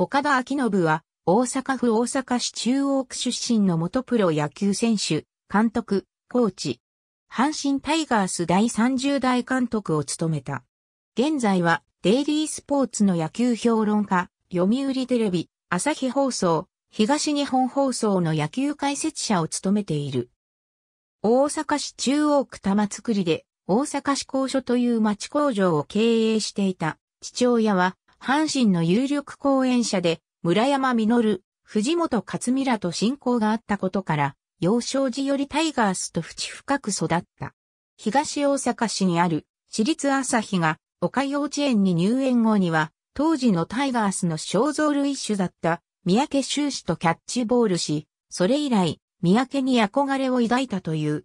岡田昭信は、大阪府大阪市中央区出身の元プロ野球選手、監督、コーチ。阪神タイガース第30代監督を務めた。現在は、デイリースポーツの野球評論家、読売テレビ、朝日放送、東日本放送の野球解説者を務めている。大阪市中央区玉造で、大阪市工所という町工場を経営していた。父親は阪神の有力後援者で、村山実、藤本勝美らと親交があったことから、幼少時よりタイガースと淵深く育った。東大阪市にある私立朝日が岡幼稚園に入園後には、当時のタイガースの肖像類種だった三宅修士とキャッチボールし、それ以来、三宅に憧れを抱いたという。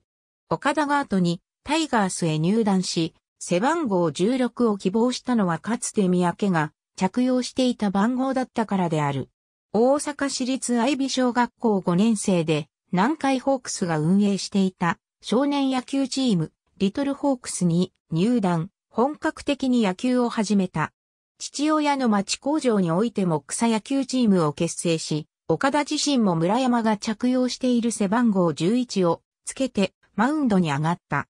岡田が後にタイガースへ入団し、背番号16を希望したのはかつて三宅が着用していた番号だったからである。大阪市立愛美小学校5年生で、南海ホークスが運営していた少年野球チーム、リトルホークスに入団、本格的に野球を始めた。父親の町工場においても草野球チームを結成し、岡田自身も村山が着用している背番号11をつけてマウンドに上がった。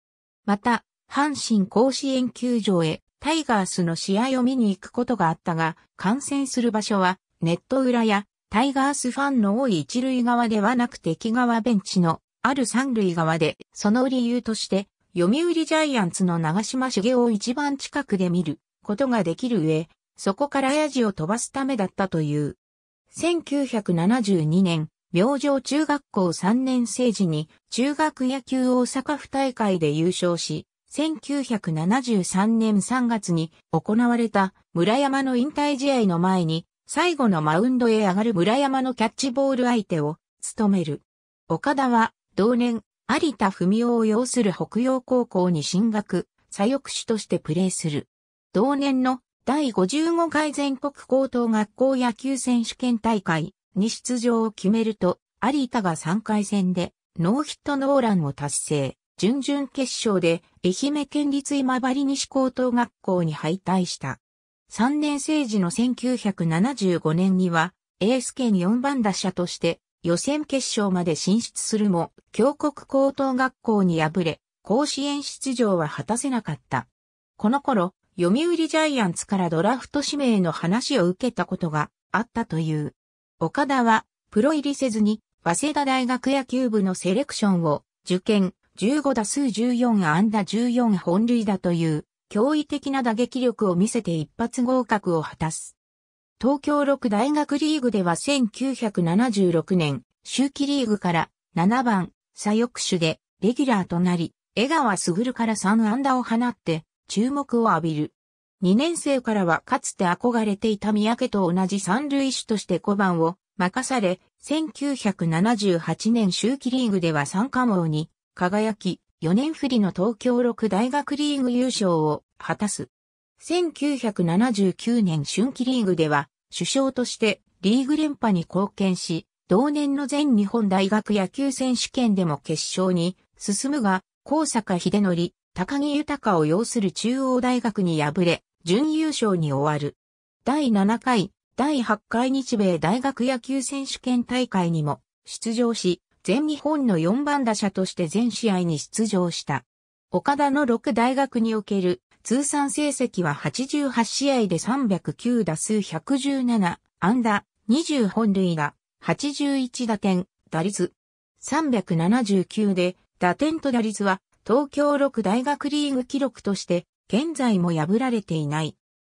また、阪神甲子園球場へタイガースの試合を見に行くことがあったが、観戦する場所はネット裏やタイガースファンの多い一塁側ではなく敵側ベンチのある三塁側で、その理由として、読売ジャイアンツの長島茂を一番近くで見ることができる上、そこからヤジを飛ばすためだったという。1972年、明星中学校3年生時に中学野球大阪府大会で優勝し、1973年3月に行われた村山の引退試合の前に最後のマウンドへ上がる村山のキャッチボール相手を務める。岡田は同年有田文雄を擁する北洋高校に進学、左翼手としてプレーする。同年の第55回全国高等学校野球選手権大会に出場を決めると、有田が3回戦でノーヒットノーランを達成。準々決勝で愛媛県立今治西高等学校に敗退した。3年生時の1975年には、エース県4番打者として予選決勝まで進出するも、強国高等学校に敗れ、甲子園出場は果たせなかった。この頃、読売ジャイアンツからドラフト指名の話を受けたことがあったという。岡田は、プロ入りせずに、早稲田大学野球部のセレクションを受験、15打数14安打14本塁打という驚異的な打撃力を見せて一発合格を果たす。東京六大学リーグでは1976年、秋季リーグから7番、左翼手でレギュラーとなり、江川卓から3安打を放って注目を浴びる。2年生からはかつて憧れていた三宅と同じ三塁手として5番を任され、1978年秋季リーグでは三冠王に輝き、4年振りの東京六大学リーグ優勝を果たす。1979年春季リーグでは、首相としてリーグ連覇に貢献し、同年の全日本大学野球選手権でも決勝に進むが、高坂秀則、高木豊を擁する中央大学に敗れ、準優勝に終わる。第7回、第8回日米大学野球選手権大会にも出場し、全日本の4番打者として全試合に出場した。岡田の6大学における通算成績は88試合で309打数117、安打、20本塁打、81打点、打率379で、打点と打率は東京6大学リーグ記録として現在も破られていない。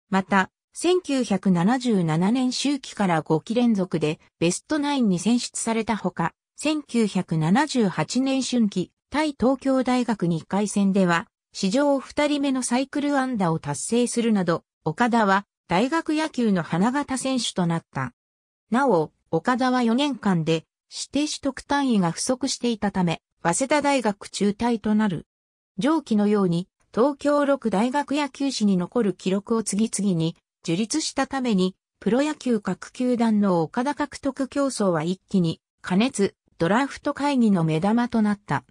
また、1977年秋季から5期連続でベストナインに選出されたほか、1978年春季、対東京大学2回戦では、史上2人目のサイクル安打を達成するなど、岡田は大学野球の花形選手となった。なお、岡田は4年間で指定取得単位が不足していたため、早稲田大学中退となる。上記のように、東京6大学野球史に残る記録を次々に樹立したために、プロ野球各球団の岡田獲得競争は一気に加熱、ドラフト会議の目玉となった。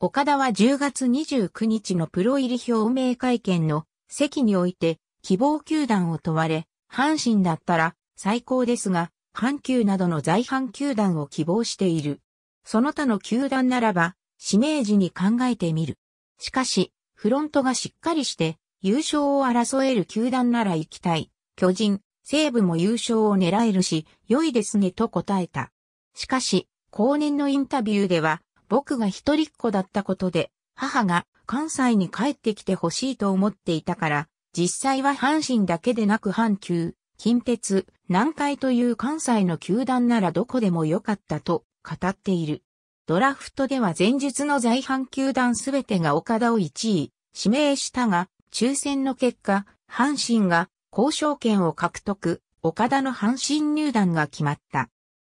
岡田は10月29日のプロ入り表明会見の席において希望球団を問われ、阪神だったら最高ですが、阪急などの在阪球団を希望している。その他の球団ならば、指名時に考えてみる。しかし、フロントがしっかりして、優勝を争える球団なら行きたい。巨人、西武も優勝を狙えるし、良いですねと答えた。しかし、後年のインタビューでは、僕が一人っ子だったことで、母が関西に帰ってきてほしいと思っていたから、実際は阪神だけでなく阪急、近鉄、南海という関西の球団ならどこでもよかったと語っている。ドラフトでは前述の在阪球団すべてが岡田を1位、指名したが、抽選の結果、阪神が交渉権を獲得、岡田の阪神入団が決まった。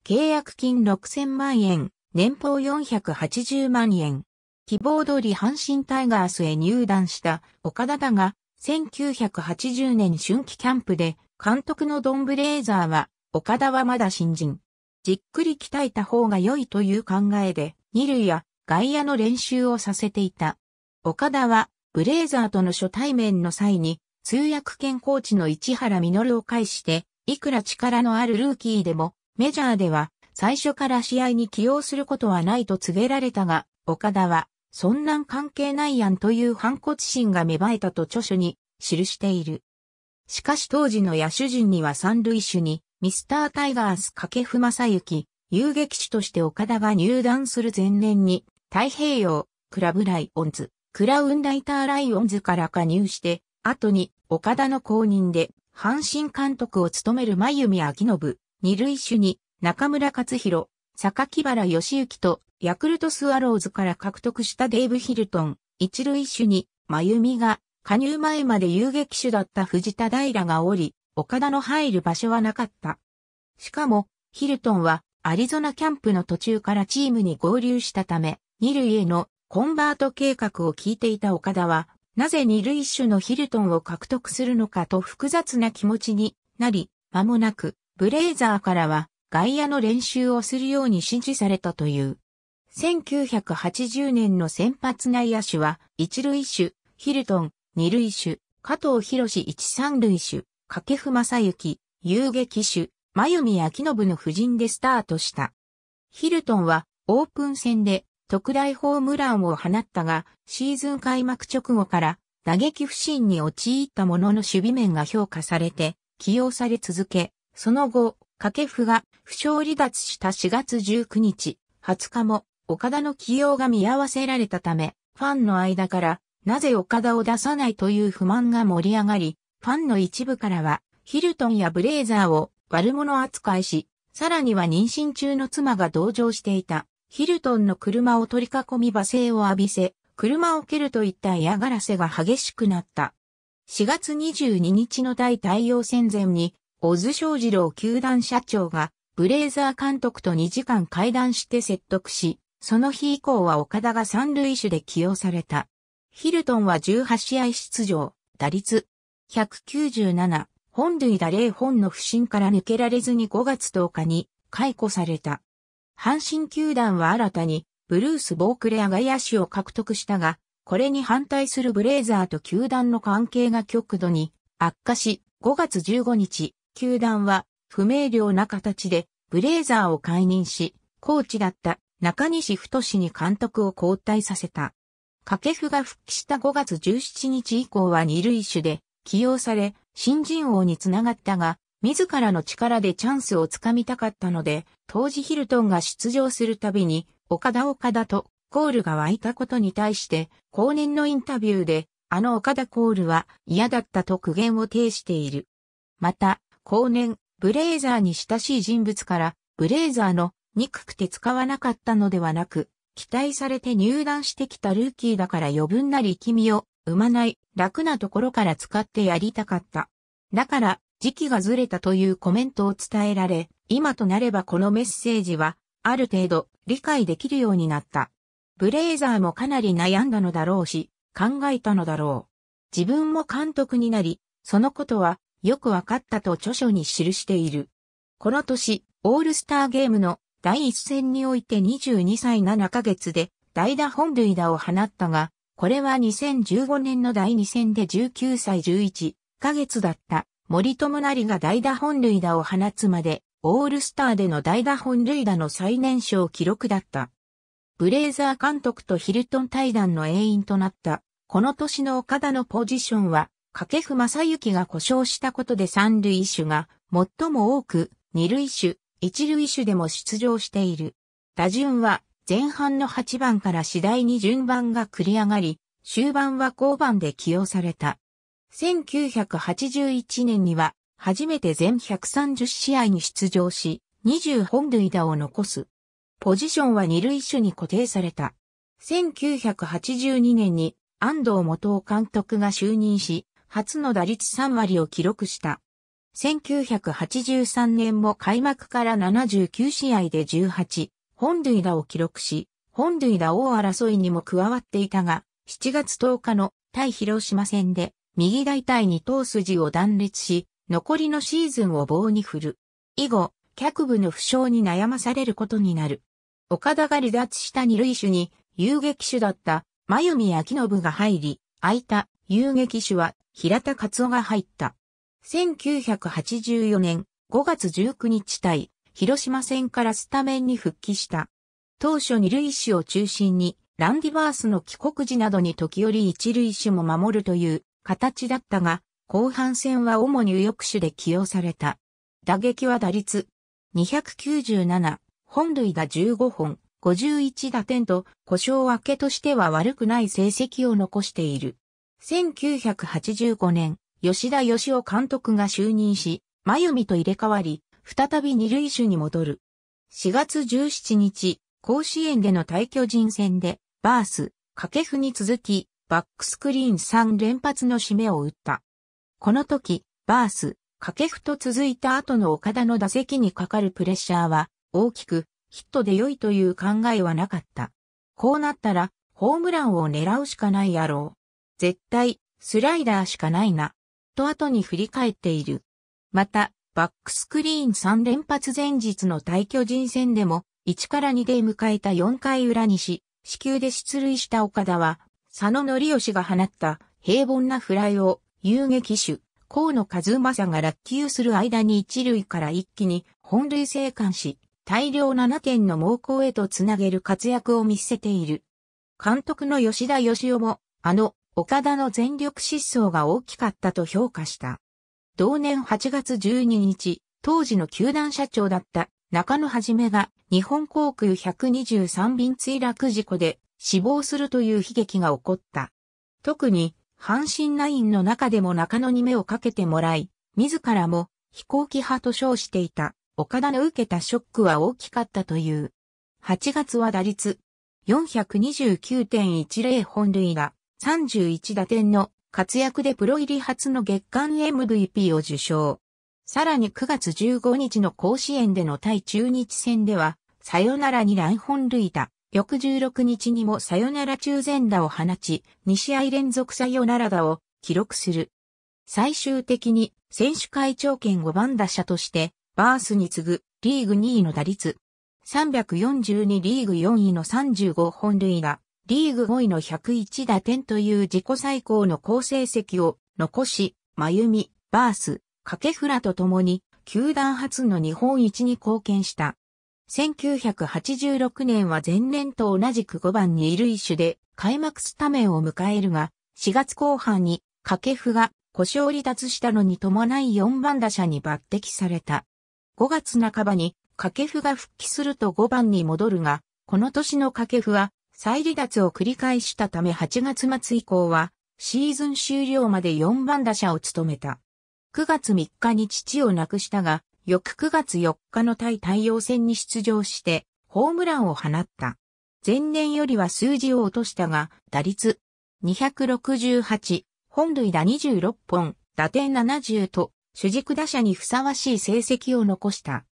契約金6000万円、年俸480万円。希望通り阪神タイガースへ入団した岡田だが、1980年春季キャンプで監督のドンブレーザーは、岡田はまだ新人。じっくり鍛えた方が良いという考えで、二塁や外野の練習をさせていた。岡田は、ブレーザーとの初対面の際に、通訳兼コーチの市原実を介して、いくら力のあるルーキーでも、メジャーでは最初から試合に起用することはないと告げられたが、岡田は、そんなん関係ないやんという反骨心が芽生えたと著書に記している。しかし当時の野手陣には三塁手に、ミスタータイガース掛布正幸、遊撃手として岡田が入団する前年に、太平洋、クラブライオンズ、クラウンライターライオンズから加入して、後に岡田の後任で、阪神監督を務める真由美明信、二塁手に中村克弘、榊原義行とヤクルトスワローズから獲得したデイブ・ヒルトン、一塁手に真由美が加入前まで遊撃手だった藤田平がおり、岡田の入る場所はなかった。しかも、ヒルトンはアリゾナキャンプの途中からチームに合流したため、二塁へのコンバート計画を聞いていた岡田は、なぜ二塁手のヒルトンを獲得するのかと複雑な気持ちになり、間もなくブレイザーからは外野の練習をするように指示されたという。1980年の先発内野手は、一塁手、ヒルトン、二塁手、加藤博士一三塁手、掛布正幸、遊撃手、真由美明信の夫人でスタートした。ヒルトンは、オープン戦で、特大ホームランを放ったが、シーズン開幕直後から、打撃不振に陥ったものの守備面が評価されて、起用され続け、その後、掛布が負傷離脱した4月19日、20日も岡田の起用が見合わせられたため、ファンの間からなぜ岡田を出さないという不満が盛り上がり、ファンの一部からはヒルトンやブレイザーを悪者扱いし、さらには妊娠中の妻が同乗していたヒルトンの車を取り囲み罵声を浴びせ、車を蹴るといった嫌がらせが激しくなった。4月22日の大太陽戦前に小津正二郎球団社長が、ブレイザー監督と2時間会談して説得し、その日以降は岡田が三塁手で起用された。ヒルトンは18試合出場、打率197、本塁打0本の不振から抜けられずに5月10日に解雇された。阪神球団は新たにブルース・ボークレア外野手を獲得したが、これに反対するブレイザーと球団の関係が極度に悪化し、5月15日、球団は不明瞭な形でブレーザーを解任し、コーチだった中西太に監督を交代させた。掛布が復帰した5月17日以降は二塁手で起用され、新人王につながったが、自らの力でチャンスをつかみたかったので、当時ヒルトンが出場するたびに、岡田岡田とコールが湧いたことに対して、後年のインタビューで、あの岡田コールは嫌だったと苦言を呈している。また、後年、ブレイザーに親しい人物から、ブレイザーの憎くて使わなかったのではなく、期待されて入団してきたルーキーだから余分な力みを生まない楽なところから使ってやりたかった。だから時期がずれたというコメントを伝えられ、今となればこのメッセージはある程度理解できるようになった。ブレイザーもかなり悩んだのだろうし、考えたのだろう。自分も監督になり、そのことはよくわかったと著書に記している。この年、オールスターゲームの第一戦において22歳7ヶ月で代打本塁打を放ったが、これは2015年の第2戦で19歳11ヶ月だった森友成が代打本塁打を放つまで、オールスターでの代打本塁打の最年少記録だった。ブレイザー監督とヒルトン対談の永遠となった、この年の岡田のポジションは、掛布正幸が故障したことで三塁手が最も多く二塁手、一塁手でも出場している。打順は前半の8番から次第に順番が繰り上がり、終盤は5番で起用された。1981年には初めて全130試合に出場し、20本塁打を残す。ポジションは二塁手に固定された。1982年に安藤元監督が就任し、初の打率3割を記録した。1983年も開幕から79試合で18、本塁打を記録し、本塁打大争いにも加わっていたが、7月10日の対広島戦で、右大体に頭筋を断裂し、残りのシーズンを棒に振る。以後、脚部の負傷に悩まされることになる。岡田が離脱した二塁手に、遊撃手だった、真弓明信が入り、空いた遊撃手は平田勝夫が入った。1984年5月19日対広島戦からスタメンに復帰した。当初二塁手を中心にランディバースの帰国時などに時折一塁手も守るという形だったが、後半戦は主に右翼手で起用された。打撃は打率297、本塁打15本、51打点と故障明けとしては悪くない成績を残している。1985年、吉田義雄監督が就任し、真由美と入れ替わり、再び二塁手に戻る。4月17日、甲子園での対巨人戦で、バース、掛布に続き、バックスクリーン3連発の締めを打った。この時、バース、掛布と続いた後の岡田の打席にかかるプレッシャーは、大きく、ヒットで良いという考えはなかった。こうなったら、ホームランを狙うしかないやろう。絶対、スライダーしかないな、と後に振り返っている。また、バックスクリーン3連発前日の対巨人戦でも、1から2で迎えた4回裏にし、死球で出塁した岡田は、佐野則義が放った平凡なフライを、遊撃手、河野和正が落球する間に一塁から一気に本塁生還し、大量7点の猛攻へとつなげる活躍を見せている。監督の吉田義雄も、あの岡田の全力疾走が大きかったと評価した。同年8月12日、当時の球団社長だった中野はじめが日本航空123便墜落事故で死亡するという悲劇が起こった。特に阪神ナインの中でも中野に目をかけてもらい、自らも飛行機派と称していた岡田の受けたショックは大きかったという。8月は打率429.10本塁打、31打点の活躍でプロ入り初の月間 MVP を受賞。さらに9月15日の甲子園での対中日戦では、サヨナラに乱本塁打。翌16日にもサヨナラ中前打を放ち、2試合連続サヨナラ打を記録する。最終的に選手会長権5番打者として、バースに次ぐリーグ2位の打率。342リーグ4位の35本塁打。リーグ5位の101打点という自己最高の好成績を残し、真由美、バース、掛布らと共に、球団初の日本一に貢献した。1986年は前年と同じく5番に一手で開幕スタメンを迎えるが、4月後半に掛布が故障離脱したのに伴い4番打者に抜擢された。5月半ばに掛布が復帰すると5番に戻るが、この年の掛布は再離脱を繰り返したため8月末以降は、シーズン終了まで4番打者を務めた。9月3日に父を亡くしたが、翌9月4日の対太陽戦に出場して、ホームランを放った。前年よりは数字を落としたが、打率268、本塁打26本、打点70と、主軸打者にふさわしい成績を残した。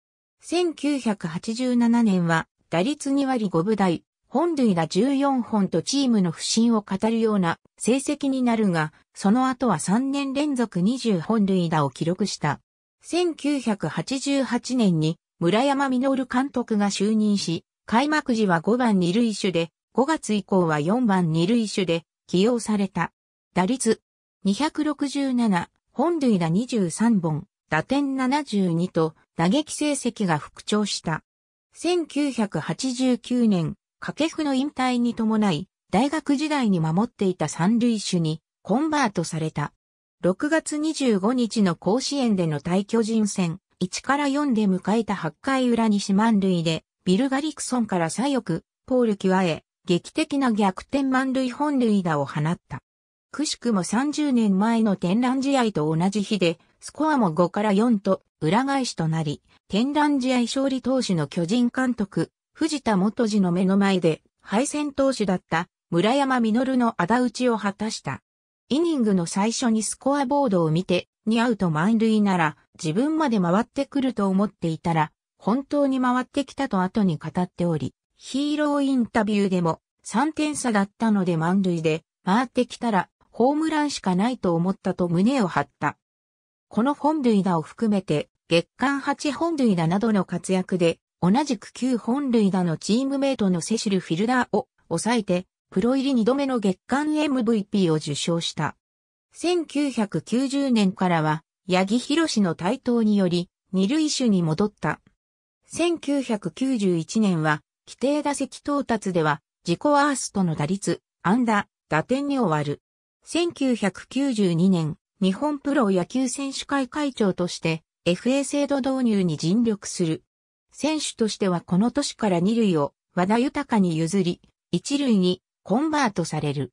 1987年は、打率2割5分台、本塁打14本とチームの不振を語るような成績になるが、その後は3年連続20本塁打を記録した。1988年に村山実監督が就任し、開幕時は5番二塁手で、5月以降は4番二塁手で起用された。打率267、本塁打23本、打点72と打撃成績が復調した。1989年、掛布の引退に伴い、大学時代に守っていた三塁手にコンバートされた。6月25日の甲子園での対巨人戦、1から4で迎えた8回裏に四万塁で、ビル・ガリクソンから左翼、ポール・キュアへ、劇的な逆転満塁本塁打を放った。くしくも30年前の天覧試合と同じ日で、スコアも5から4と裏返しとなり、天覧試合勝利投手の巨人監督、藤田元次の目の前で敗戦投手だった村山実の仇討ちを果たした。イニングの最初にスコアボードを見て、似アウト満塁なら自分まで回ってくると思っていたら、本当に回ってきたと後に語っており、ヒーローインタビューでも3点差だったので満塁で回ってきたらホームランしかないと思ったと胸を張った。この本塁打を含めて月間8本塁打などの活躍で同じく旧本塁打のチームメイトのセシル・フィルダーを抑えて、プロ入り2度目の月間 MVP を受賞した。1990年からは、八木博の台頭により、二塁手に戻った。1991年は、規定打席到達では、自己アーストの打率、安打、打点に終わる。1992年、日本プロ野球選手会会長として、FA 制度導入に尽力する。選手としてはこの年から二塁を和田豊に譲り、一塁にコンバートされる。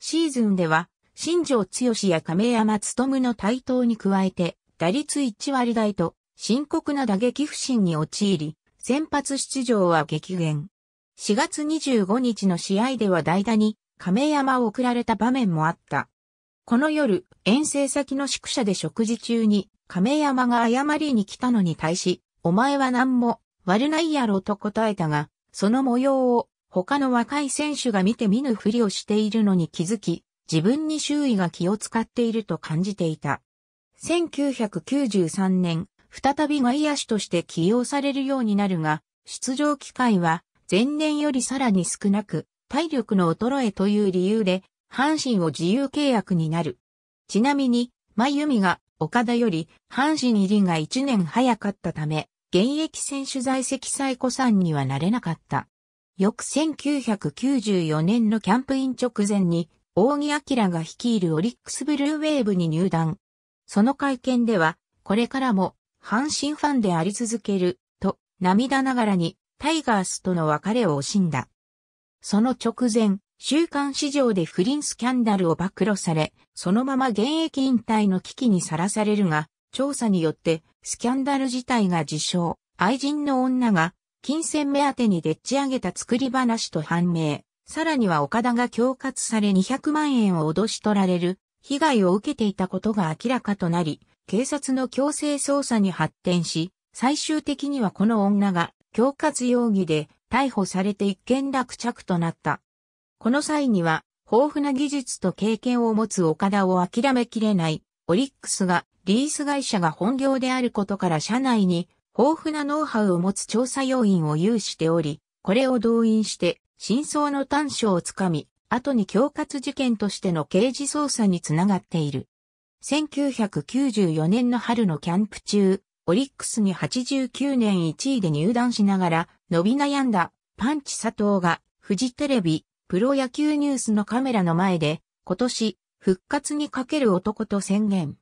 シーズンでは、新庄剛志や亀山むの台頭に加えて、打率1割台と深刻な打撃不振に陥り、先発出場は激減。4月25日の試合では代打に亀山を送られた場面もあった。この夜、遠征先の宿舎で食事中に亀山が謝りに来たのに対し、お前は何も悪ないやろと答えたが、その模様を他の若い選手が見て見ぬふりをしているのに気づき、自分に周囲が気を使っていると感じていた。1993年、再び外野手として起用されるようになるが、出場機会は前年よりさらに少なく、体力の衰えという理由で、阪神を自由契約になる。ちなみに、真由美が岡田より阪神入りが1年早かったため、現役選手在籍最古んにはなれなかった。翌1994年のキャンプイン直前に、大木明が率いるオリックスブルーウェーブに入団。その会見では、これからも、阪神ファンであり続ける、と、涙ながらに、タイガースとの別れを惜しんだ。その直前、週刊市場で不倫スキャンダルを暴露され、そのまま現役引退の危機にさらされるが、調査によってスキャンダル自体が自称、愛人の女が金銭目当てにでっち上げた作り話と判明。さらには岡田が恐喝され200万円を脅し取られる被害を受けていたことが明らかとなり、警察の強制捜査に発展し、最終的にはこの女が恐喝容疑で逮捕されて一件落着となった。この際には、豊富な技術と経験を持つ岡田を諦めきれないオリックスがリース会社が本業であることから社内に豊富なノウハウを持つ調査要員を有しており、これを動員して真相の短所をつかみ、後に恐喝事件としての刑事捜査につながっている。1994年の春のキャンプ中、オリックスに89年1位で入団しながら伸び悩んだパンチ佐藤がフジテレビプロ野球ニュースのカメラの前で、今年、復活にかける男と宣言。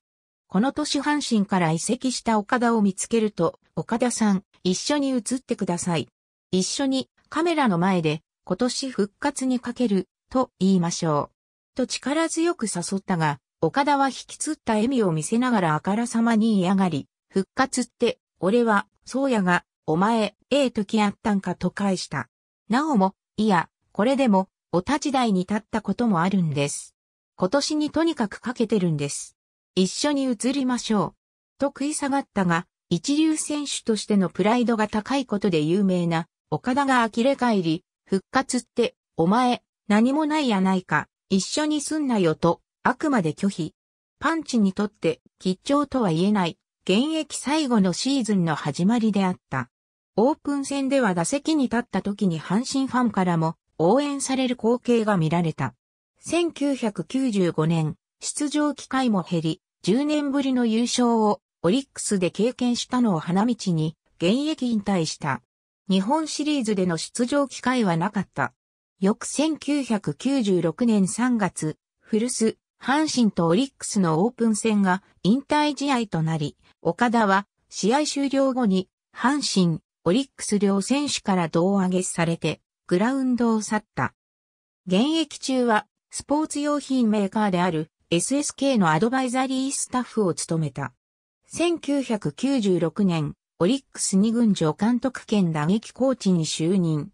この年阪神から移籍した岡田を見つけると、岡田さん、一緒に映ってください。一緒にカメラの前で、今年復活にかける、と言いましょう。と力強く誘ったが、岡田は引きつった笑みを見せながらあからさまに嫌がり、復活って、俺は、そうやが、お前、ええ時あったんかと返した。なおも、いや、これでも、お立ち台に立ったこともあるんです。今年にとにかくかけてるんです。一緒に移りましょう。と食い下がったが、一流選手としてのプライドが高いことで有名な、岡田が呆れ返り、復活って、お前、何もないやないか、一緒にすんなよと、あくまで拒否。パンチにとって、吉兆とは言えない、現役最後のシーズンの始まりであった。オープン戦では打席に立った時に阪神ファンからも、応援される光景が見られた。1995年、出場機会も減り、10年ぶりの優勝をオリックスで経験したのを花道に現役引退した。日本シリーズでの出場機会はなかった。翌1996年3月、古巣、阪神とオリックスのオープン戦が引退試合となり、岡田は試合終了後に阪神、オリックス両選手から胴上げされて、グラウンドを去った。現役中は、スポーツ用品メーカーである SSK のアドバイザリースタッフを務めた。1996年、オリックス二軍助監督兼打撃コーチに就任。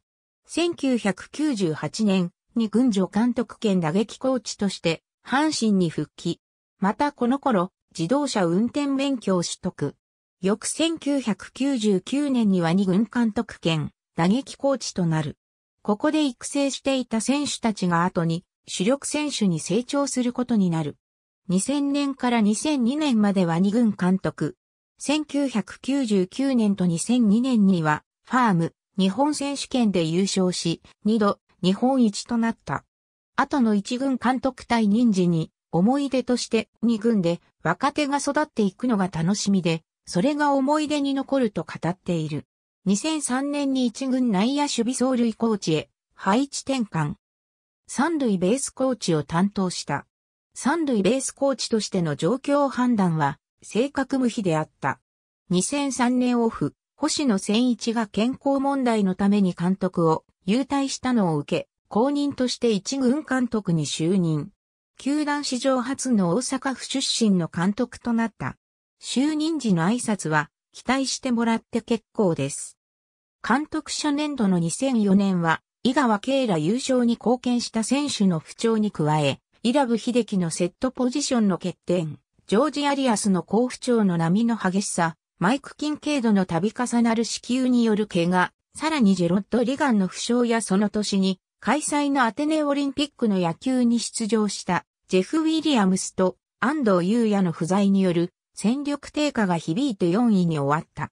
1998年二軍助監督兼打撃コーチとして阪神に復帰。またこの頃、自動車運転免許を取得。翌1999年には二軍監督兼打撃コーチとなる。ここで育成していた選手たちが後に主力選手に成長することになる。2000年から2002年までは2軍監督。1999年と2002年にはファーム日本選手権で優勝し、2度日本一となった。後の1軍監督隊任時に思い出として2軍で若手が育っていくのが楽しみで、それが思い出に残ると語っている。2003年に一軍内野守備走塁コーチへ配置転換。三塁ベースコーチを担当した。三塁ベースコーチとしての状況判断は正確無比であった。2003年オフ、星野千一が健康問題のために監督を優退したのを受け、公認として一軍監督に就任。球団史上初の大阪府出身の監督となった。就任時の挨拶は、期待してもらって結構です。監督者年度の2004年は、井川慶ら優勝に貢献した選手の不調に加え、イラブ秀樹のセットポジションの欠点、ジョージ・アリアスの好不調の波の激しさ、マイク・キンケイドの度重なる支給による怪我、さらにジェロッド・リガンの負傷やその年に、開催のアテネオリンピックの野球に出場した、ジェフ・ウィリアムスと安藤優也の不在による戦力低下が響いて4位に終わった。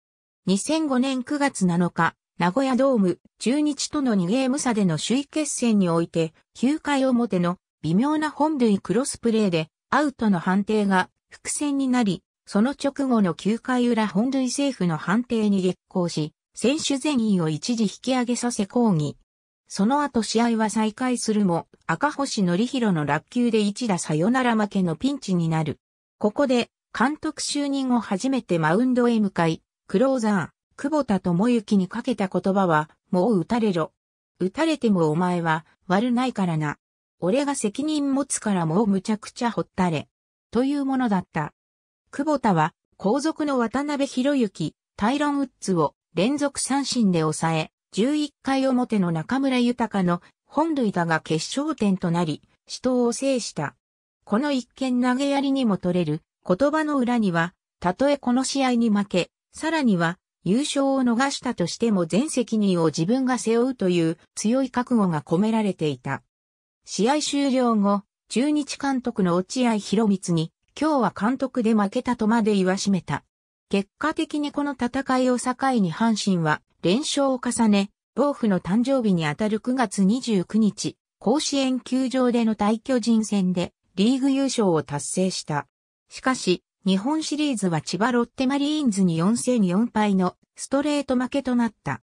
2005年9月7日、名古屋ドーム、中日との2ゲーム差での首位決戦において、9回表の微妙な本塁クロスプレーで、アウトの判定が伏線になり、その直後の9回裏本塁セーフの判定に激行し、選手全員を一時引き上げさせ抗議。その後試合は再開するも、赤星則弘の落球で一打サヨナラ負けのピンチになる。ここで、監督就任後初めてマウンドへ向かい、クローザー、久保田智之にかけた言葉は、もう打たれろ。打たれてもお前は悪ないからな。俺が責任持つからもうむちゃくちゃほったれ。というものだった。久保田は、後続の渡辺博之、タイロン・ウッズを連続三振で抑え、11回表の中村豊の本塁打が決勝点となり、死闘を制した。この一見投げやりにも取れる言葉の裏には、たとえこの試合に負け、さらには、優勝を逃したとしても全責任を自分が背負うという強い覚悟が込められていた。試合終了後、中日監督の落合博光に、今日は監督で負けたとまで言わしめた。結果的にこの戦いを境に阪神は連勝を重ね、暴風の誕生日にあたる9月29日、甲子園球場での大巨人戦でリーグ優勝を達成した。しかし、日本シリーズは千葉ロッテマリーンズに4戦4敗のストレート負けとなった。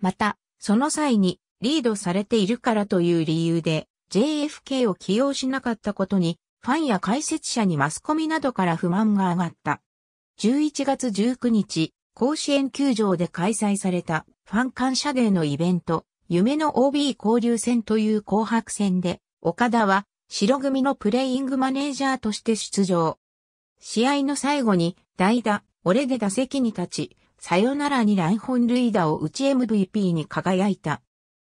また、その際にリードされているからという理由で JFK を起用しなかったことにファンや解説者にマスコミなどから不満が上がった。11月19日、甲子園球場で開催されたファン感謝デーのイベント、夢の OB 交流戦という紅白戦で、岡田は白組のプレイングマネージャーとして出場。試合の最後に、代打、俺で打席に立ち、さよならにン本塁打を打ち MVP に輝いた。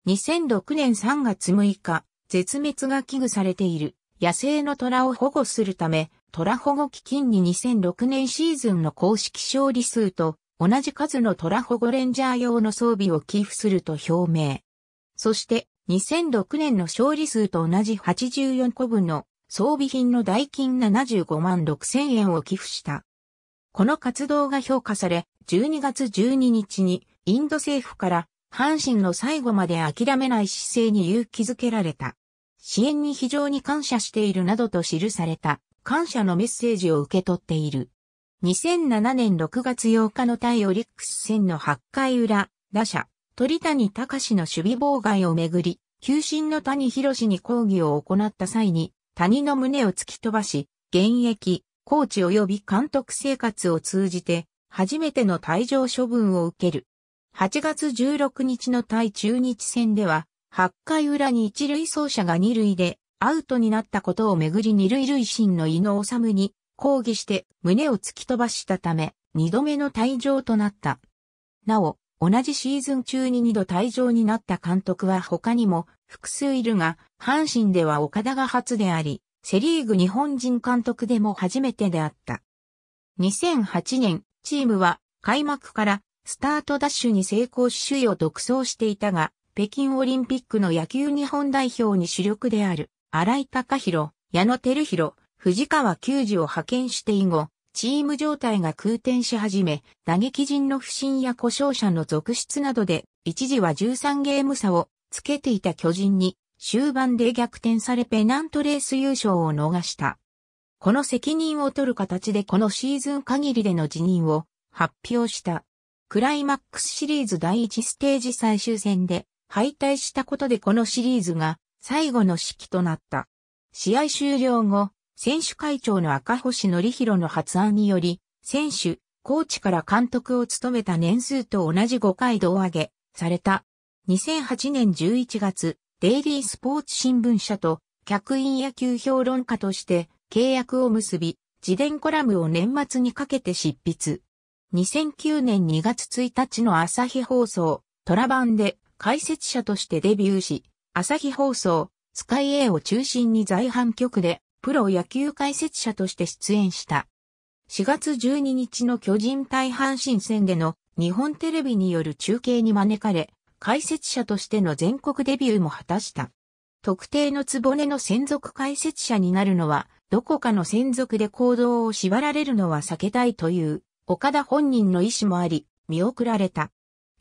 2006年3月6日、絶滅が危惧されている野生の虎を保護するため、虎保護基金に2006年シーズンの公式勝利数と同じ数の虎保護レンジャー用の装備を寄付すると表明。そして、2006年の勝利数と同じ84個分の装備品の代金75万6千円を寄付した。この活動が評価され、12月12日にインド政府から阪神の最後まで諦めない姿勢に勇気づけられた。支援に非常に感謝しているなどと記された感謝のメッセージを受け取っている。2007年6月8日の対オリックス戦の8回裏、打者、鳥谷隆の守備妨害をめぐり、球審の谷博に抗議を行った際に、谷の胸を突き飛ばし、現役、コーチ及び監督生活を通じて、初めての退場処分を受ける。8月16日の対中日戦では、8回裏に一塁走者が二塁でアウトになったことをめぐり二塁塁審の井野治に抗議して胸を突き飛ばしたため、二度目の退場となった。なお、同じシーズン中に二度退場になった監督は他にも複数いるが、阪神では岡田が初であり、セリーグ日本人監督でも初めてであった。2008年、チームは開幕からスタートダッシュに成功し首位を独走していたが、北京オリンピックの野球日本代表に主力である、荒井隆弘、矢野照弘、藤川球児を派遣して以後、チーム状態が空転し始め、打撃陣の不振や故障者の続出などで、一時は13ゲーム差をつけていた巨人に終盤で逆転されペナントレース優勝を逃した。この責任を取る形でこのシーズン限りでの辞任を発表した。クライマックスシリーズ第1ステージ最終戦で敗退したことでこのシリーズが最後の式となった。試合終了後、選手会長の赤星則弘の発案により、選手、コーチから監督を務めた年数と同じ5回胴上げされた。2008年11月、デイリースポーツ新聞社と客員野球評論家として契約を結び、自伝コラムを年末にかけて執筆。2009年2月1日の朝日放送、トラ版で解説者としてデビューし、朝日放送、スカイ A を中心に在阪局でプロ野球解説者として出演した。4月12日の巨人対阪神戦での日本テレビによる中継に招かれ、解説者としての全国デビューも果たした。特定のぼねの専属解説者になるのは、どこかの専属で行動を縛られるのは避けたいという、岡田本人の意思もあり、見送られた。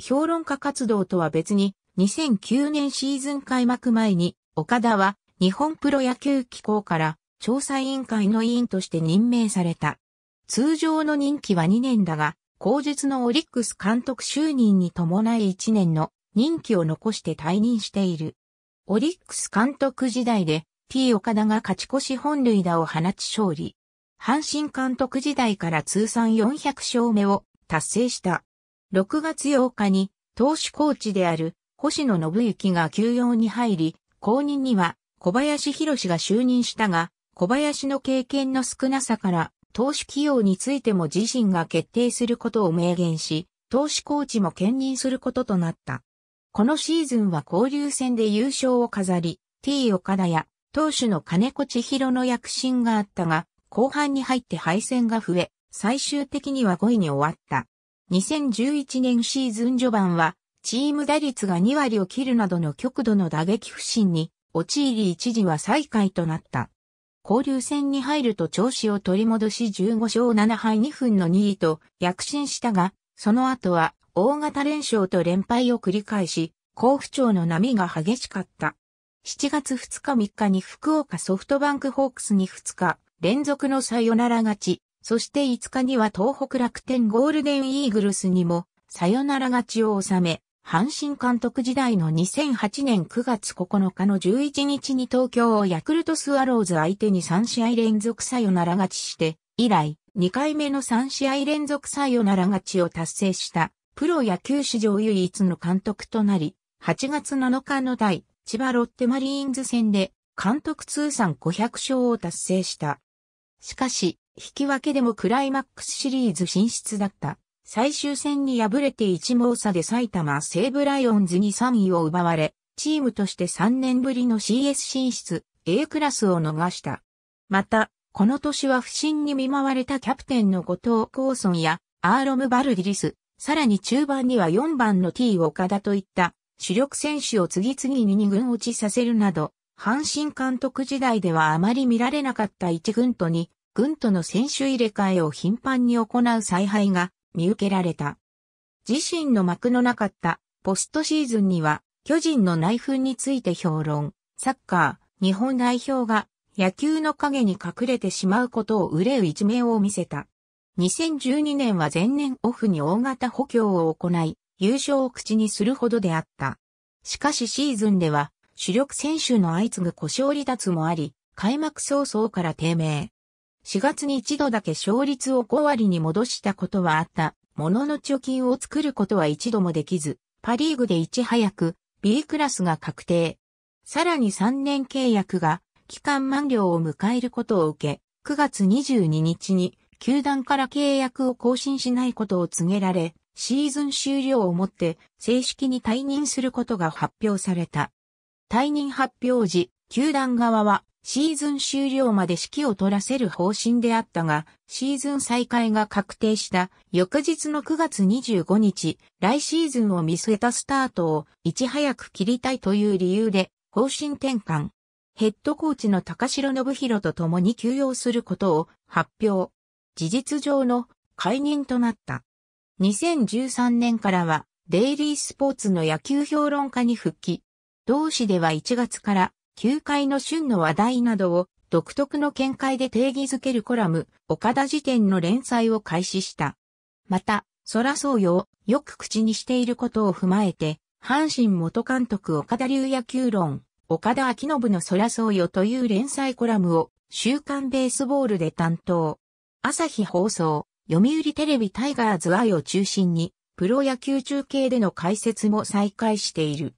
評論家活動とは別に、2009年シーズン開幕前に、岡田は日本プロ野球機構から調査委員会の委員として任命された。通常の任期は2年だが、後述のオリックス監督就任に伴い1年の任期を残して退任している。オリックス監督時代で T 岡田が勝ち越し本塁打を放ち勝利。阪神監督時代から通算400勝目を達成した。6月8日に投手コーチである星野信之が休養に入り、後任には小林博士が就任したが、小林の経験の少なさから投手起用についても自身が決定することを明言し、投手コーチも兼任することとなった。このシーズンは交流戦で優勝を飾り、T 岡田や投手の金子千尋の躍進があったが、後半に入って敗戦が増え、最終的には5位に終わった。2011年シーズン序盤は、チーム打率が2割を切るなどの極度の打撃不振に、陥り一時は最下位となった。交流戦に入ると調子を取り戻し15勝7敗2分の2位と躍進したが、その後は大型連勝と連敗を繰り返し、甲不調の波が激しかった。7月2日3日に福岡ソフトバンクホークスに2日、連続のサヨナラ勝ち、そして5日には東北楽天ゴールデンイーグルスにも、サヨナラ勝ちを収め、阪神監督時代の2008年9月9日の11日に東京をヤクルトスワローズ相手に3試合連続サヨナラ勝ちして、以来2回目の3試合連続サヨナラ勝ちを達成したプロ野球史上唯一の監督となり、8月7日の対千葉ロッテマリーンズ戦で監督通算500勝を達成した。しかし、引き分けでもクライマックスシリーズ進出だった。最終戦に敗れて1毛差で埼玉西武ライオンズに3位を奪われ、チームとして3年ぶりの CS 進出、A クラスを逃した。また、この年は不振に見舞われたキャプテンの後藤光ンやアーロム・バルディリス、さらに中盤には4番の T 岡田といった主力選手を次々に2軍落ちさせるなど、阪神監督時代ではあまり見られなかった1軍と2軍との選手入れ替えを頻繁に行う采配が見受けられた。自身の幕のなかったポストシーズンには巨人の内紛について評論、サッカー、日本代表が野球の影に隠れてしまうことを憂う一面を見せた。2012年は前年オフに大型補強を行い、優勝を口にするほどであった。しかしシーズンでは、主力選手の相次ぐ故障離脱もあり、開幕早々から低迷。4月に一度だけ勝率を5割に戻したことはあった、ものの貯金を作ることは一度もできず、パリーグでいち早く B クラスが確定。さらに3年契約が期間満了を迎えることを受け、9月22日に球団から契約を更新しないことを告げられ、シーズン終了をもって正式に退任することが発表された。退任発表時、球団側はシーズン終了まで指揮を取らせる方針であったが、シーズン再開が確定した翌日の9月25日、来シーズンを見据えたスタートをいち早く切りたいという理由で方針転換。ヘッドコーチの高城信弘と共に休養することを発表。事実上の解任となった。2013年からは、デイリースポーツの野球評論家に復帰。同市では1月から、球界の旬の話題などを独特の見解で定義づけるコラム、岡田辞典の連載を開始した。また、そらそうよをよく口にしていることを踏まえて、阪神元監督岡田流野球論、岡田明信のそらそうよという連載コラムを週刊ベースボールで担当。朝日放送、読売テレビタイガーズ愛を中心に、プロ野球中継での解説も再開している。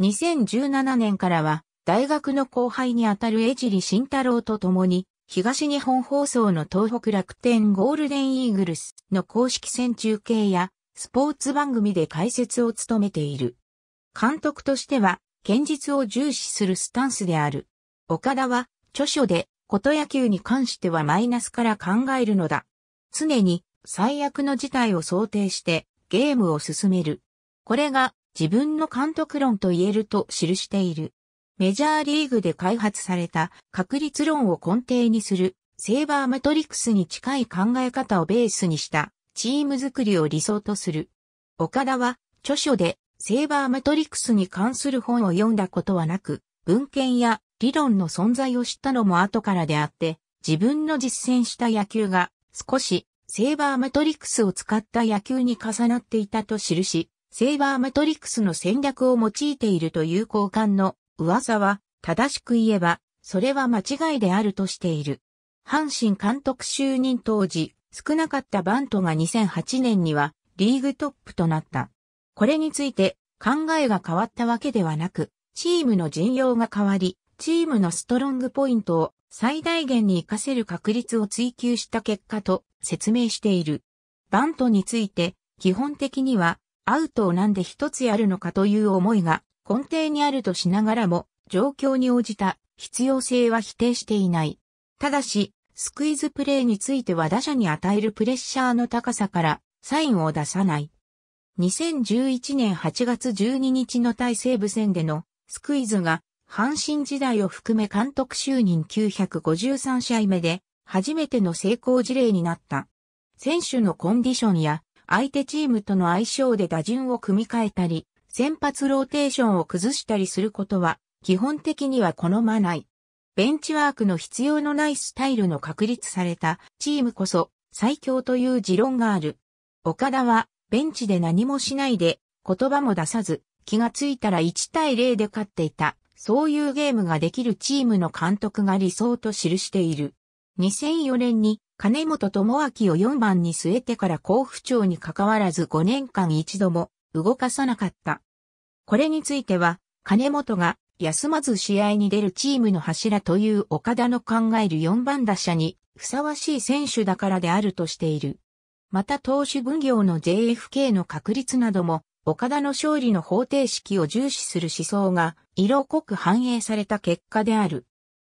2017年からは、大学の後輩にあたる江尻慎太郎と共に、東日本放送の東北楽天ゴールデンイーグルスの公式戦中継や、スポーツ番組で解説を務めている。監督としては、現実を重視するスタンスである。岡田は、著書で、こと野球に関してはマイナスから考えるのだ。常に最悪の事態を想定してゲームを進める。これが自分の監督論と言えると記している。メジャーリーグで開発された確率論を根底にするセーバーマトリクスに近い考え方をベースにしたチーム作りを理想とする。岡田は著書でセーバーマトリクスに関する本を読んだことはなく、文献や理論の存在を知ったのも後からであって、自分の実践した野球が少しセーバーマトリックスを使った野球に重なっていたと記し、セーバーマトリックスの戦略を用いているという交換の噂は正しく言えば、それは間違いであるとしている。阪神監督就任当時、少なかったバントが2008年にはリーグトップとなった。これについて考えが変わったわけではなく、チームの陣容が変わり、チームのストロングポイントを最大限に活かせる確率を追求した結果と説明している。バントについて、基本的にはアウトをなんで一つやるのかという思いが根底にあるとしながらも、状況に応じた必要性は否定していない。ただし、スクイズプレーについては打者に与えるプレッシャーの高さからサインを出さない。2011年8月12日の対西部戦でのスクイズが阪神時代を含め監督就任953試合目で、初めての成功事例になった。選手のコンディションや、相手チームとの相性で打順を組み替えたり、先発ローテーションを崩したりすることは、基本的には好まない。ベンチワークの必要のないスタイルの確立されたチームこそ最強という持論がある。岡田はベンチで何もしないで言葉も出さず気がついたら1対0で勝っていた。そういうゲームができるチームの監督が理想と記している。2004年に金本智明を4番に据えてから甲府町に関わらず5年間一度も動かさなかった。これについては、金本が休まず試合に出るチームの柱という岡田の考える4番打者にふさわしい選手だからであるとしている。また投手分業の JFK の確率なども岡田の勝利の方程式を重視する思想が色濃く反映された結果である。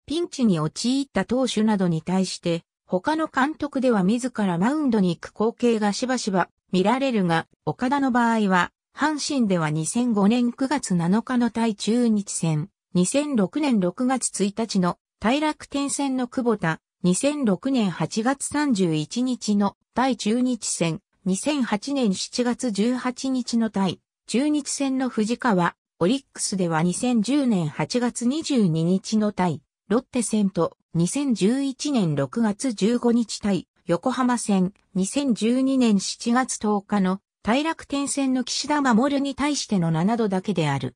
ピンチに陥った投手などに対して、他の監督では自らマウンドに行く光景がしばしば見られるが、岡田の場合は、阪神では2005年9月7日の対中日戦、2006年6月1日の対楽天戦の久保田、2006年8月31日の対中日戦、2008年7月18日の対中日戦の藤川、オリックスでは2010年8月22日の対、ロッテ戦と2011年6月15日対、横浜戦2012年7月10日の対楽天戦の岸田守に対しての7度だけである。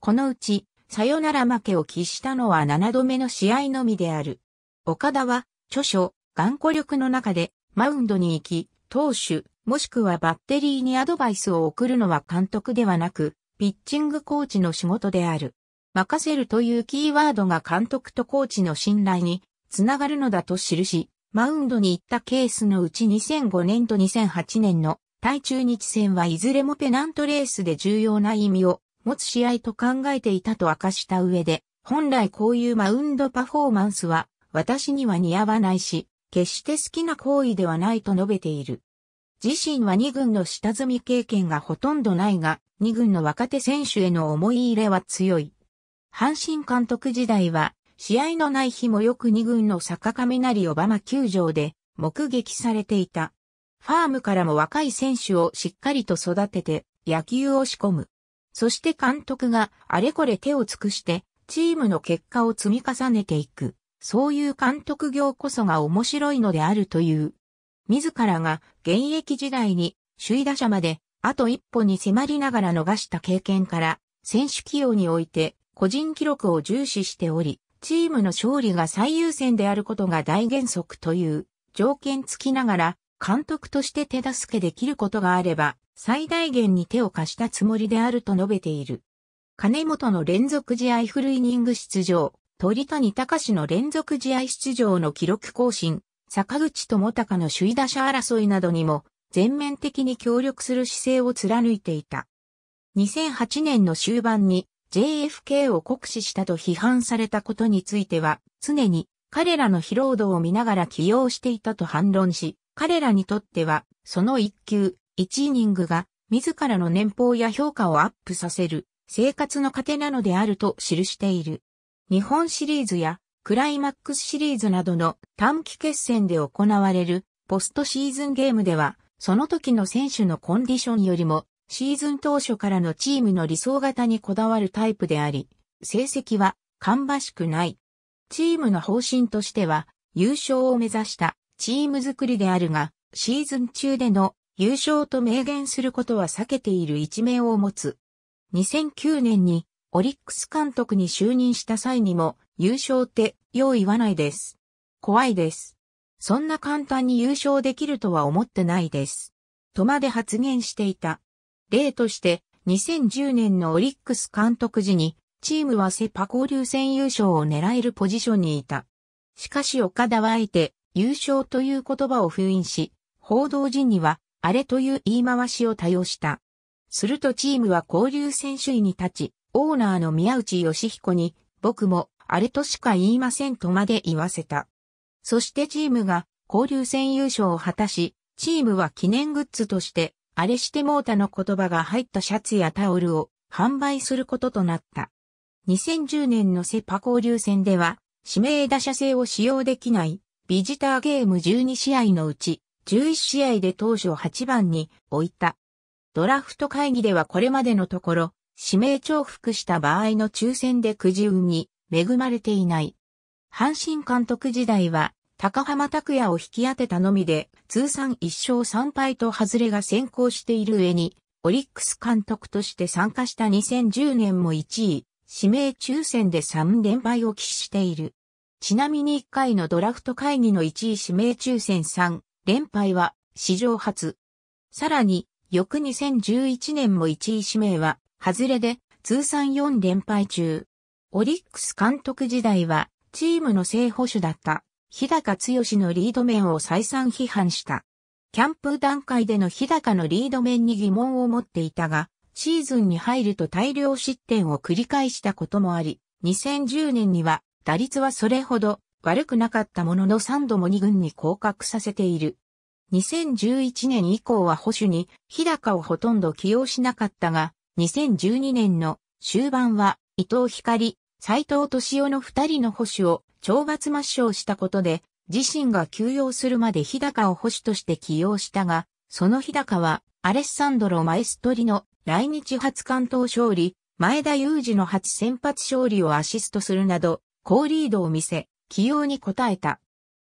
このうち、さよなら負けを喫したのは7度目の試合のみである。岡田は、著書、頑固力の中で、マウンドに行き、投手、もしくはバッテリーにアドバイスを送るのは監督ではなく、ピッチングコーチの仕事である。任せるというキーワードが監督とコーチの信頼につながるのだと記し、マウンドに行ったケースのうち2005年と2008年の対中日戦はいずれもペナントレースで重要な意味を持つ試合と考えていたと明かした上で、本来こういうマウンドパフォーマンスは私には似合わないし、決して好きな行為ではないと述べている。自身は2軍の下積み経験がほとんどないが、2軍の若手選手への思い入れは強い。阪神監督時代は、試合のない日もよく2軍の坂上なりバマ球場で目撃されていた。ファームからも若い選手をしっかりと育てて野球を仕込む。そして監督があれこれ手を尽くしてチームの結果を積み重ねていく。そういう監督業こそが面白いのであるという自らが現役時代に首位打者まであと一歩に迫りながら逃した経験から選手起用において個人記録を重視しており、チームの勝利が最優先であることが大原則という条件付きながら監督として手助けできることがあれば最大限に手を貸したつもりであると述べている。金本の連続試合フルイニング出場、鳥谷隆の連続試合出場の記録更新、坂口智隆の首位打者争いなどにも全面的に協力する姿勢を貫いていた。2008年の終盤に JFK を酷使したと批判されたことについては常に彼らの疲労度を見ながら起用していたと反論し、彼らにとってはその一球、一イニングが自らの年俸や評価をアップさせる生活の糧なのであると記している。日本シリーズやクライマックスシリーズなどの短期決戦で行われるポストシーズンゲームでは、その時の選手のコンディションよりも、シーズン当初からのチームの理想型にこだわるタイプであり、成績は芳しくない。チームの方針としては、優勝を目指したチーム作りであるが、シーズン中での優勝と明言することは避けている一面を持つ。2009年にオリックス監督に就任した際にも優勝ってよう言わないです。怖いです。そんな簡単に優勝できるとは思ってないです。とまで発言していた。例として、2010年のオリックス監督時に、チームはセパ交流戦優勝を狙えるポジションにいた。しかし岡田はあえて、優勝という言葉を封印し、報道陣には、あれという言い回しを多用した。するとチームは交流戦手位に立ち、オーナーの宮内義彦に、僕もあれとしか言いませんとまで言わせた。そしてチームが交流戦優勝を果たし、チームは記念グッズとして、あれしてモータの言葉が入ったシャツやタオルを販売することとなった。2010年のセパ交流戦では、指名打者制を使用できないビジターゲーム12試合のうち、11試合で当初8番に置いた。ドラフト会議ではこれまでのところ、指名重複した場合の抽選でくじ運に恵まれていない。阪神監督時代は、高浜拓也を引き当てたのみで、通算1勝3敗と外れが先行している上に、オリックス監督として参加した2010年も1位、指名抽選で3連敗を喫している。ちなみに1回のドラフト会議の1位指名抽選3連敗は史上初。さらに、翌2011年も1位指名は、外れで通算4連敗中。オリックス監督時代は、チームの正捕手だった、日高剛のリード面を再三批判した。キャンプ段階での日高のリード面に疑問を持っていたが、シーズンに入ると大量失点を繰り返したこともあり、2010年には打率はそれほど悪くなかったものの3度も2軍に降格させている。2011年以降は保守に日高をほとんど起用しなかったが、2012年の終盤は伊藤光、斎藤敏夫の二人の保守を懲罰抹消したことで、自身が休養するまで日高を保守として起用したが、その日高は、アレッサンドロ・マエストリの来日初関東勝利、前田裕二の初先発勝利をアシストするなど、好リードを見せ、起用に応えた。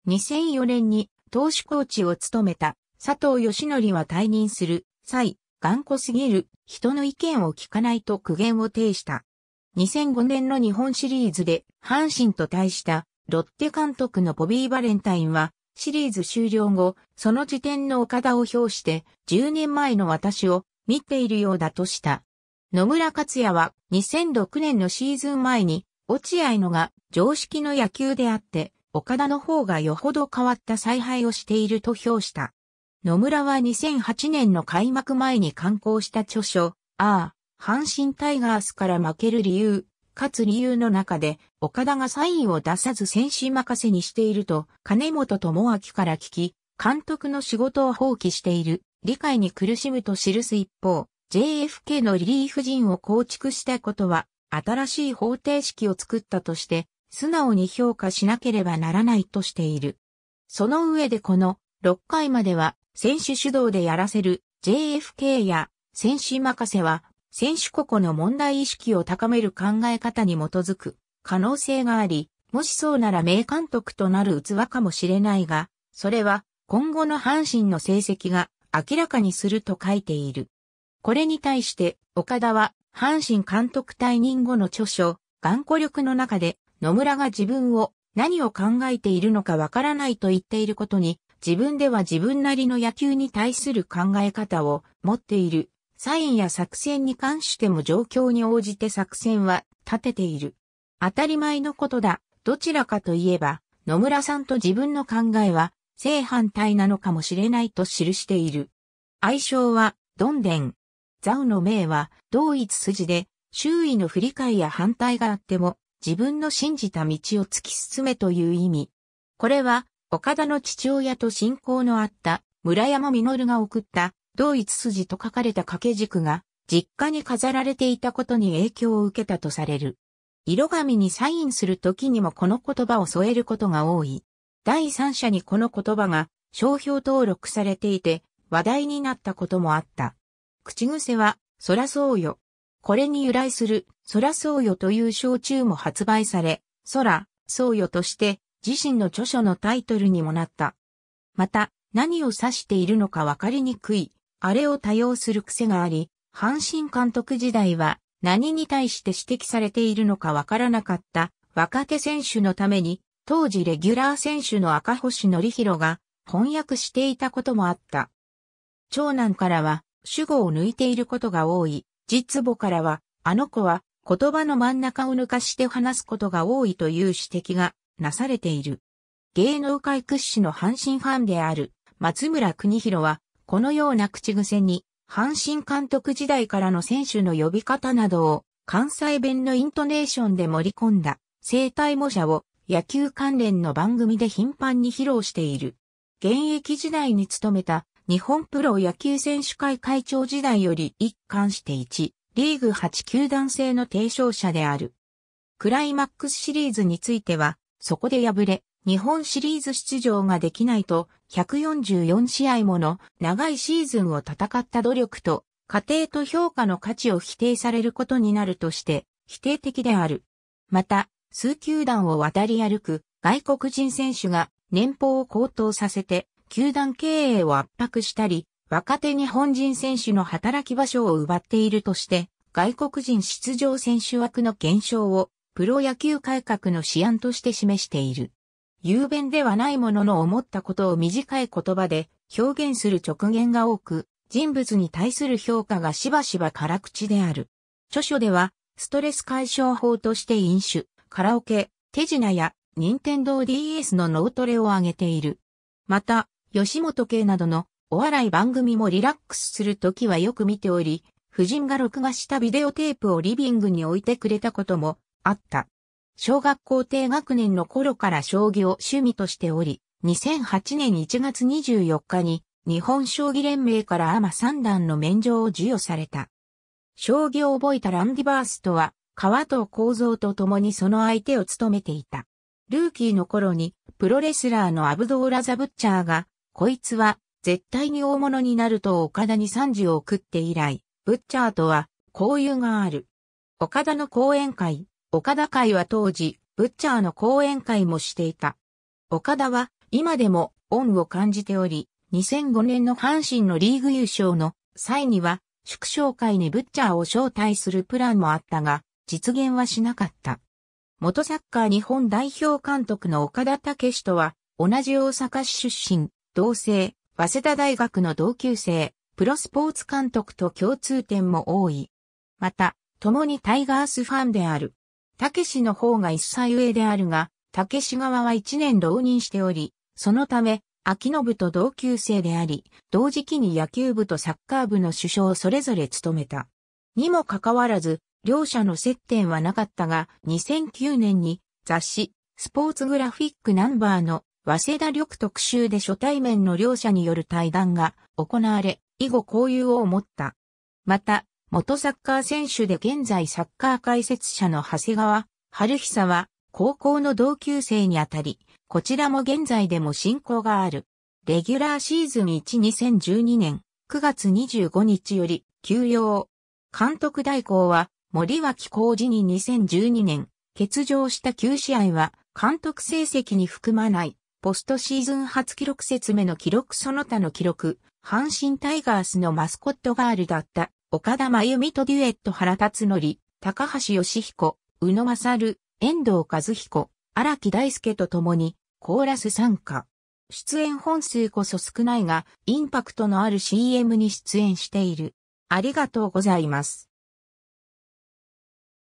2004年に投手コーチを務めた佐藤義則は退任する際、頑固すぎる人の意見を聞かないと苦言を呈した。2005年の日本シリーズで阪神と対したロッテ監督のボビー・バレンタインはシリーズ終了後、その時点の岡田を表して10年前の私を見ているようだとした。野村克也は2006年のシーズン前に落合のが常識の野球であって岡田の方がよほど変わった采配をしていると評した。野村は2008年の開幕前に刊行した著書、ああ、阪神タイガースから負ける理由、かつ理由の中で、岡田がサインを出さず選手任せにしていると、金本智明から聞き、監督の仕事を放棄している、理解に苦しむと記す一方、JFK のリリーフ陣を構築したことは、新しい方程式を作ったとして、素直に評価しなければならないとしている。その上でこの6回までは選手主導でやらせる JFK や選手任せは選手個々の問題意識を高める考え方に基づく可能性があり、もしそうなら名監督となる器かもしれないが、それは今後の阪神の成績が明らかにすると書いている。これに対して岡田は阪神監督退任後の著書、頑固力の中で野村が自分を何を考えているのかわからないと言っていることに、自分では自分なりの野球に対する考え方を持っているサインや作戦に関しても状況に応じて作戦は立てている。当たり前のことだ。どちらかといえば、野村さんと自分の考えは正反対なのかもしれないと記している。愛称は、ドンデン。ザウの名は、同一筋で、周囲の不理解や反対があっても、自分の信じた道を突き進めという意味。これは、岡田の父親と親交のあった村山実が送った同一筋と書かれた掛け軸が実家に飾られていたことに影響を受けたとされる。色紙にサインする時にもこの言葉を添えることが多い。第三者にこの言葉が商標登録されていて話題になったこともあった。口癖は、そらそうよ。これに由来する、そらそうよという焼酎も発売され、そら、そうよとして、自身の著書のタイトルにもなった。また、何を指しているのかわかりにくい、あれを多用する癖があり、阪神監督時代は何に対して指摘されているのかわからなかった若手選手のために、当時レギュラー選手の赤星則弘が翻訳していたこともあった。長男からは主語を抜いていることが多い、実母からは、あの子は言葉の真ん中を抜かして話すことが多いという指摘がなされている。芸能界屈指の阪神ファンである松村邦弘はこのような口癖に、阪神監督時代からの選手の呼び方などを関西弁のイントネーションで盛り込んだ生体模写を野球関連の番組で頻繁に披露している。現役時代に勤めた日本プロ野球選手会会長時代より一貫して1、リーグ8球団制の提唱者である。クライマックスシリーズについては、そこで敗れ、日本シリーズ出場ができないと144試合もの長いシーズンを戦った努力と、過程と評価の価値を否定されることになるとして、否定的である。また、数球団を渡り歩く外国人選手が年俸を高騰させて、球団経営を圧迫したり、若手日本人選手の働き場所を奪っているとして、外国人出場選手枠の減少をプロ野球改革の試案として示している。雄弁ではないものの思ったことを短い言葉で表現する直言が多く、人物に対する評価がしばしば辛口である。著書では、ストレス解消法として飲酒、カラオケ、手品や、任天堂 DS の脳トレを挙げている。また、吉本系などのお笑い番組もリラックスするときはよく見ており、夫人が録画したビデオテープをリビングに置いてくれたこともあった。小学校低学年の頃から将棋を趣味としており、2008年1月24日に日本将棋連盟からアマ三段の免状を授与された。将棋を覚えたランディバーストは、川藤幸造と共にその相手を務めていた。ルーキーの頃に、プロレスラーのアブドーラ・ザ・ブッチャーが、こいつは、絶対に大物になると岡田に賛辞を送って以来、ブッチャーとは、交友がある。岡田の講演会、岡田会は当時、ブッチャーの講演会もしていた。岡田は今でも恩を感じており、2005年の阪神のリーグ優勝の際には、祝勝会にブッチャーを招待するプランもあったが、実現はしなかった。元サッカー日本代表監督の岡田武史とは、同じ大阪市出身、同性、早稲田大学の同級生、プロスポーツ監督と共通点も多い。また、共にタイガースファンである。けしの方が一歳上であるが、けし側は一年浪人しており、そのため、秋信と同級生であり、同時期に野球部とサッカー部の首相をそれぞれ務めた。にもかかわらず、両者の接点はなかったが、2009年に雑誌、スポーツグラフィックナンバーの早稲田緑特集で初対面の両者による対談が行われ、以後交友を持った。また、元サッカー選手で現在サッカー解説者の長谷川春久は高校の同級生にあたり、こちらも現在でも進行がある。レギュラーシーズン1-2012年9月25日より休養。監督代行は森脇浩二に2012年欠場した9試合は監督成績に含まないポストシーズン初記録説明の記録その他の記録、阪神タイガースのマスコットガールだった岡田真由美とデュエット原辰則、高橋義彦、宇野勝、遠藤和彦、荒木大輔と共に、コーラス参加。出演本数こそ少ないが、インパクトのある CM に出演している。ありがとうございます。